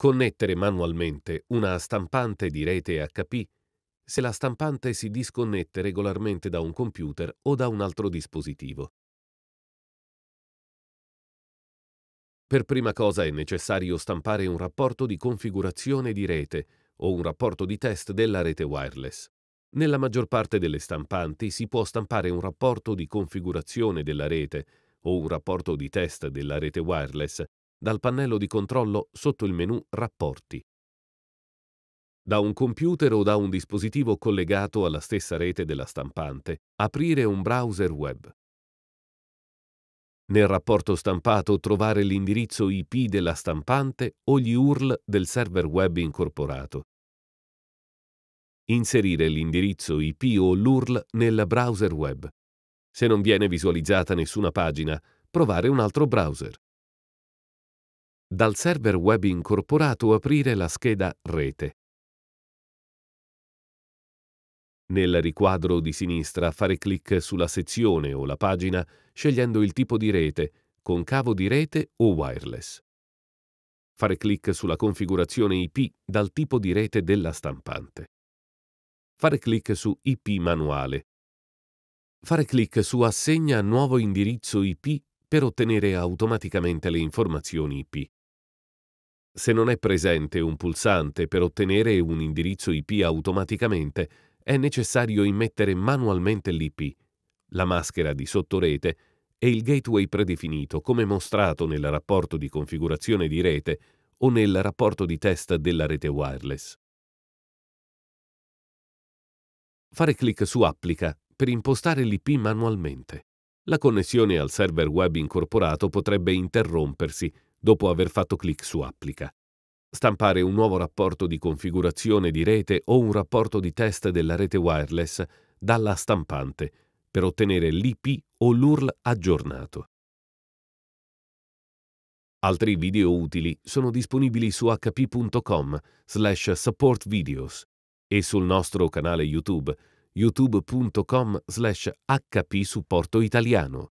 connettere manualmente una stampante di rete HP se la stampante si disconnette regolarmente da un computer o da un altro dispositivo. Per prima cosa è necessario stampare un rapporto di configurazione di rete o un rapporto di test della rete wireless. Nella maggior parte delle stampanti si può stampare un rapporto di configurazione della rete o un rapporto di test della rete wireless dal pannello di controllo sotto il menu Rapporti. Da un computer o da un dispositivo collegato alla stessa rete della stampante, aprire un browser web. Nel rapporto stampato trovare l'indirizzo IP della stampante o gli URL del server web incorporato. Inserire l'indirizzo IP o l'URL nel browser web. Se non viene visualizzata nessuna pagina, provare un altro browser. Dal server web incorporato aprire la scheda Rete. Nel riquadro di sinistra fare clic sulla sezione o la pagina scegliendo il tipo di rete, con cavo di rete o wireless. Fare clic sulla configurazione IP dal tipo di rete della stampante. Fare clic su IP manuale. Fare clic su Assegna nuovo indirizzo IP per ottenere automaticamente le informazioni IP. Se non è presente un pulsante per ottenere un indirizzo IP automaticamente, è necessario immettere manualmente l'IP, la maschera di sottorete e il gateway predefinito come mostrato nel rapporto di configurazione di rete o nel rapporto di test della rete wireless. Fare clic su Applica per impostare l'IP manualmente. La connessione al server web incorporato potrebbe interrompersi dopo aver fatto clic su Applica. Stampare un nuovo rapporto di configurazione di rete o un rapporto di test della rete wireless dalla stampante per ottenere l'IP o l'URL aggiornato. Altri video utili sono disponibili su hp.com slash supportvideos e sul nostro canale YouTube youtube.com slash hpsupportoitaliano.